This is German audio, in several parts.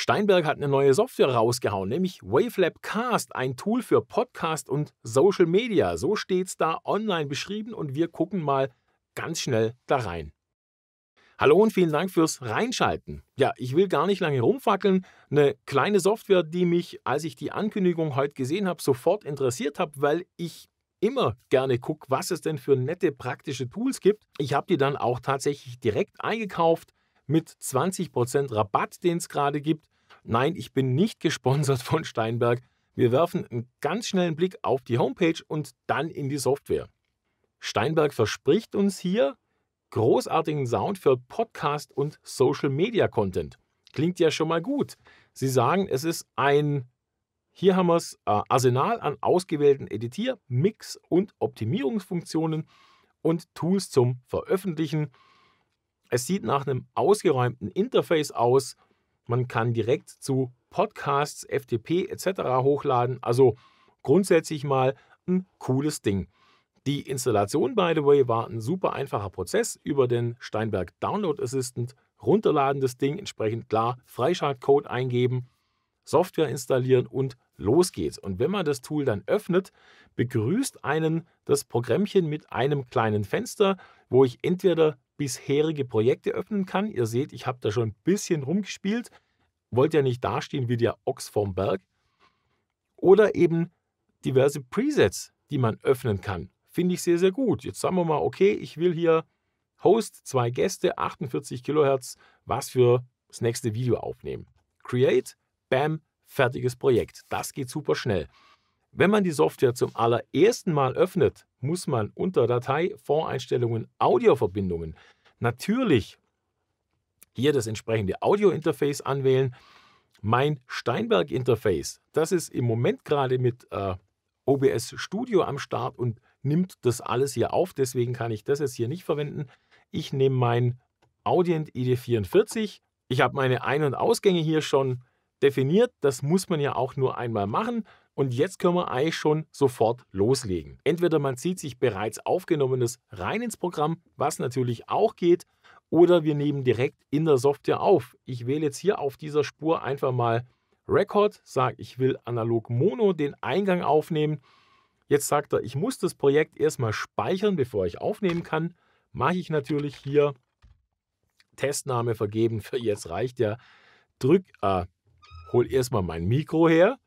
Steinberg hat eine neue Software rausgehauen, nämlich Wavelab Cast, ein Tool für Podcast und Social Media. So steht's da online beschrieben und wir gucken mal ganz schnell da rein. Hallo und vielen Dank fürs Reinschalten. Ja, ich will gar nicht lange rumfackeln. Eine kleine Software, die mich, als ich die Ankündigung heute gesehen habe, sofort interessiert habe, weil ich immer gerne gucke, was es denn für nette praktische Tools gibt. Ich habe die dann auch tatsächlich direkt eingekauft mit 20% Rabatt, den es gerade gibt. Nein, ich bin nicht gesponsert von Steinberg. Wir werfen einen ganz schnellen Blick auf die Homepage und dann in die Software. Steinberg verspricht uns hier großartigen Sound für Podcast und Social Media Content. Klingt ja schon mal gut. Sie sagen, es ist ein, hier haben wir es, äh, Arsenal an ausgewählten Editier-, Mix- und Optimierungsfunktionen und Tools zum Veröffentlichen. Es sieht nach einem ausgeräumten Interface aus. Man kann direkt zu Podcasts, FTP etc. hochladen. Also grundsätzlich mal ein cooles Ding. Die Installation, by the way, war ein super einfacher Prozess über den Steinberg Download Assistant. Runterladen das Ding, entsprechend klar, Freischaltcode eingeben, Software installieren und los geht's. Und wenn man das Tool dann öffnet, begrüßt einen das Programmchen mit einem kleinen Fenster, wo ich entweder bisherige Projekte öffnen kann. Ihr seht, ich habe da schon ein bisschen rumgespielt. Wollt ja nicht dastehen wie der Ochs vom Berg. Oder eben diverse Presets, die man öffnen kann. Finde ich sehr, sehr gut. Jetzt sagen wir mal, okay, ich will hier Host, zwei Gäste, 48 Kilohertz, was für das nächste Video aufnehmen. Create, bam, fertiges Projekt. Das geht super schnell. Wenn man die Software zum allerersten Mal öffnet, muss man unter Datei, Voreinstellungen, Audioverbindungen natürlich hier das entsprechende Audio-Interface anwählen. Mein Steinberg-Interface, das ist im Moment gerade mit äh, OBS Studio am Start und nimmt das alles hier auf. Deswegen kann ich das jetzt hier nicht verwenden. Ich nehme mein Audient ID44. Ich habe meine Ein- und Ausgänge hier schon definiert. Das muss man ja auch nur einmal machen. Und jetzt können wir eigentlich schon sofort loslegen. Entweder man zieht sich bereits aufgenommenes rein ins Programm, was natürlich auch geht, oder wir nehmen direkt in der Software auf. Ich wähle jetzt hier auf dieser Spur einfach mal Record, sage ich will analog Mono den Eingang aufnehmen. Jetzt sagt er, ich muss das Projekt erstmal speichern, bevor ich aufnehmen kann. Mache ich natürlich hier Testname vergeben, für jetzt reicht ja. Drück, äh, hol erstmal mein Mikro her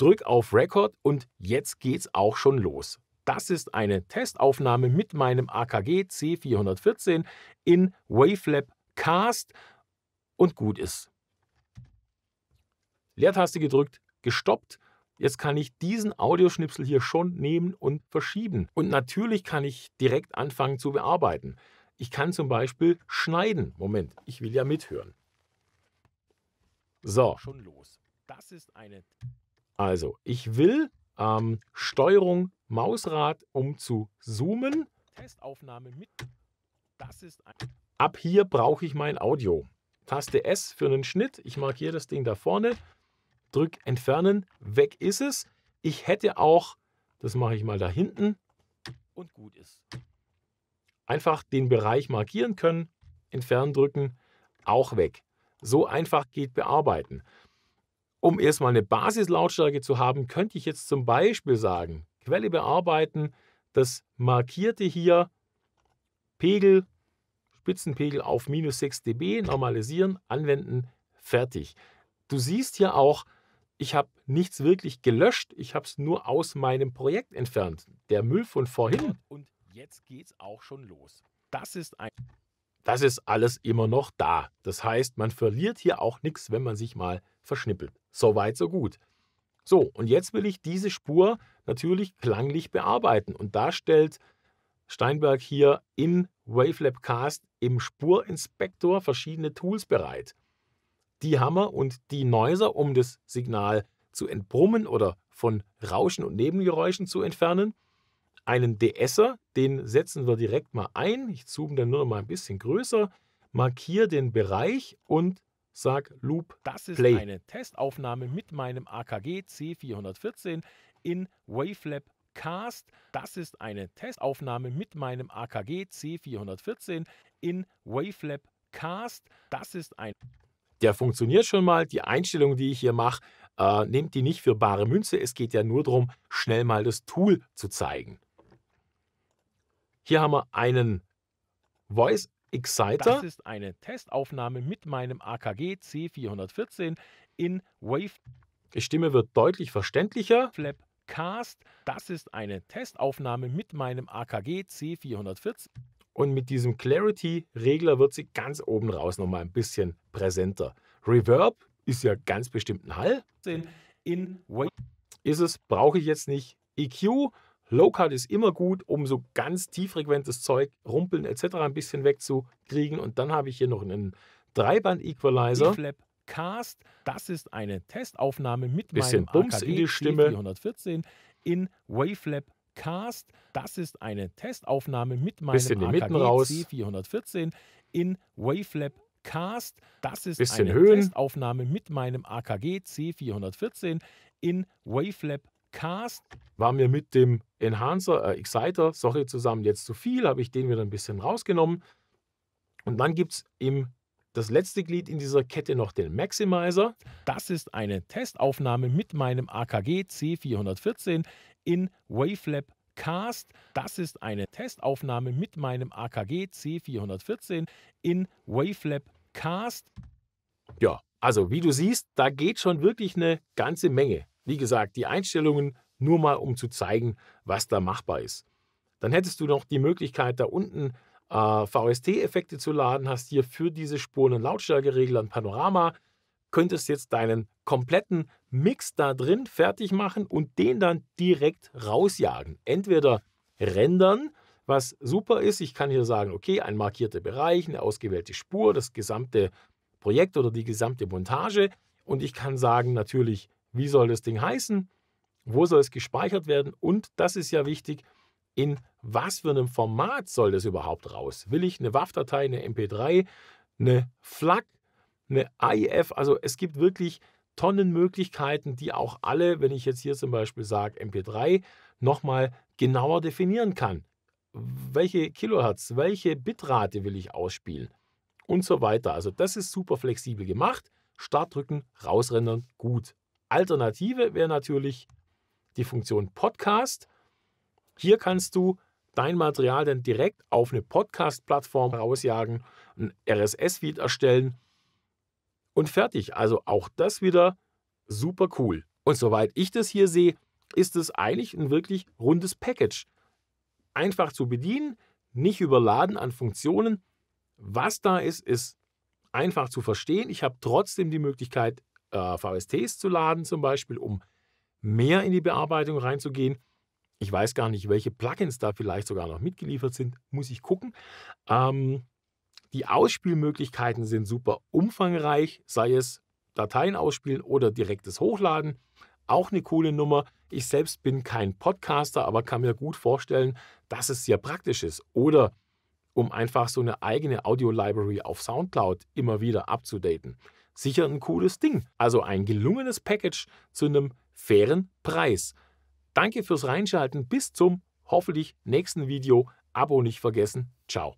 drück auf Record und jetzt geht's auch schon los. Das ist eine Testaufnahme mit meinem AKG C414 in Wavelab Cast und gut ist. Leertaste gedrückt, gestoppt. Jetzt kann ich diesen Audioschnipsel hier schon nehmen und verschieben. Und natürlich kann ich direkt anfangen zu bearbeiten. Ich kann zum Beispiel schneiden. Moment, ich will ja mithören. So, schon los. Das ist eine also, ich will ähm, Steuerung Mausrad, um zu zoomen. Testaufnahme mit. Das ist Ab hier brauche ich mein Audio. Taste S für einen Schnitt. Ich markiere das Ding da vorne. Drück entfernen. Weg ist es. Ich hätte auch, das mache ich mal da hinten. Und gut ist. Einfach den Bereich markieren können. Entfernen drücken. Auch weg. So einfach geht bearbeiten. Um erstmal eine Basislautstärke zu haben, könnte ich jetzt zum Beispiel sagen, Quelle bearbeiten, das markierte hier Pegel, Spitzenpegel auf minus 6 dB, normalisieren, anwenden, fertig. Du siehst hier auch, ich habe nichts wirklich gelöscht, ich habe es nur aus meinem Projekt entfernt. Der Müll von vorhin. Und jetzt geht's auch schon los. Das ist ein. Das ist alles immer noch da. Das heißt, man verliert hier auch nichts, wenn man sich mal verschnippelt. So weit, so gut. So, und jetzt will ich diese Spur natürlich klanglich bearbeiten. Und da stellt Steinberg hier in Wavelab Cast im Spurinspektor verschiedene Tools bereit. Die Hammer und die Noiser, um das Signal zu entbrummen oder von Rauschen und Nebengeräuschen zu entfernen. Einen DSer, den setzen wir direkt mal ein. Ich zoome dann nur noch mal ein bisschen größer, markiere den Bereich und Sag Loop. Das ist Play. eine Testaufnahme mit meinem AKG C414 in Wavelab Cast. Das ist eine Testaufnahme mit meinem AKG C414 in Wavelab Cast. Das ist ein. Der funktioniert schon mal. Die Einstellung, die ich hier mache, äh, nehmt die nicht für bare Münze. Es geht ja nur darum, schnell mal das Tool zu zeigen. Hier haben wir einen Voice Exciter. Das ist eine Testaufnahme mit meinem AKG C414 in Wave. Die Stimme wird deutlich verständlicher. Flapcast. Das ist eine Testaufnahme mit meinem AKG C414. Und mit diesem Clarity-Regler wird sie ganz oben raus nochmal ein bisschen präsenter. Reverb ist ja ganz bestimmt ein Hall. In Wave. Ist es, brauche ich jetzt nicht. EQ Low Cut ist immer gut, um so ganz tieffrequentes Zeug, Rumpeln etc. ein bisschen wegzukriegen. Und dann habe ich hier noch einen Dreiband-Equalizer. E Cast. Das ist eine Testaufnahme mit bisschen meinem Bums AKD in die Stimme. 414 in Wavelab Cast. Das ist eine Testaufnahme mit meinem bisschen AKG Mitten raus. C414 in Wavelab Cast. Das ist bisschen eine Höhen. Testaufnahme mit meinem AKG C414 in Wavelab Cast war mir mit dem Enhancer, äh, Exciter, sorry, zusammen jetzt zu viel, habe ich den wieder ein bisschen rausgenommen. Und dann gibt es im das letzte Glied in dieser Kette noch den Maximizer. Das ist eine Testaufnahme mit meinem AKG C414 in WaveLab Cast. Das ist eine Testaufnahme mit meinem AKG C414 in WaveLab Cast. Ja, also wie du siehst, da geht schon wirklich eine ganze Menge. Wie gesagt, die Einstellungen nur mal, um zu zeigen, was da machbar ist. Dann hättest du noch die Möglichkeit, da unten äh, VST-Effekte zu laden, hast hier für diese Spuren einen Lautstärkeregler, ein Panorama, könntest jetzt deinen kompletten Mix da drin fertig machen und den dann direkt rausjagen. Entweder rendern, was super ist, ich kann hier sagen, okay, ein markierter Bereich, eine ausgewählte Spur, das gesamte Projekt oder die gesamte Montage und ich kann sagen natürlich wie soll das Ding heißen? Wo soll es gespeichert werden? Und das ist ja wichtig, in was für einem Format soll das überhaupt raus? Will ich eine WAV-Datei, eine MP3, eine FLAC, eine IF? Also es gibt wirklich Tonnen Möglichkeiten, die auch alle, wenn ich jetzt hier zum Beispiel sage MP3, nochmal genauer definieren kann. Welche Kilohertz, welche Bitrate will ich ausspielen und so weiter. Also das ist super flexibel gemacht. Start drücken, rausrendern, gut. Alternative wäre natürlich die Funktion Podcast. Hier kannst du dein Material dann direkt auf eine Podcast-Plattform rausjagen, ein RSS-Feed erstellen und fertig. Also auch das wieder super cool. Und soweit ich das hier sehe, ist es eigentlich ein wirklich rundes Package. Einfach zu bedienen, nicht überladen an Funktionen. Was da ist, ist einfach zu verstehen. Ich habe trotzdem die Möglichkeit, äh, VSTs zu laden zum Beispiel, um mehr in die Bearbeitung reinzugehen. Ich weiß gar nicht, welche Plugins da vielleicht sogar noch mitgeliefert sind, muss ich gucken. Ähm, die Ausspielmöglichkeiten sind super umfangreich, sei es Dateien ausspielen oder direktes Hochladen. Auch eine coole Nummer. Ich selbst bin kein Podcaster, aber kann mir gut vorstellen, dass es sehr praktisch ist. Oder um einfach so eine eigene Audio-Library auf SoundCloud immer wieder abzudaten sicher ein cooles Ding. Also ein gelungenes Package zu einem fairen Preis. Danke fürs Reinschalten. Bis zum hoffentlich nächsten Video. Abo nicht vergessen. Ciao.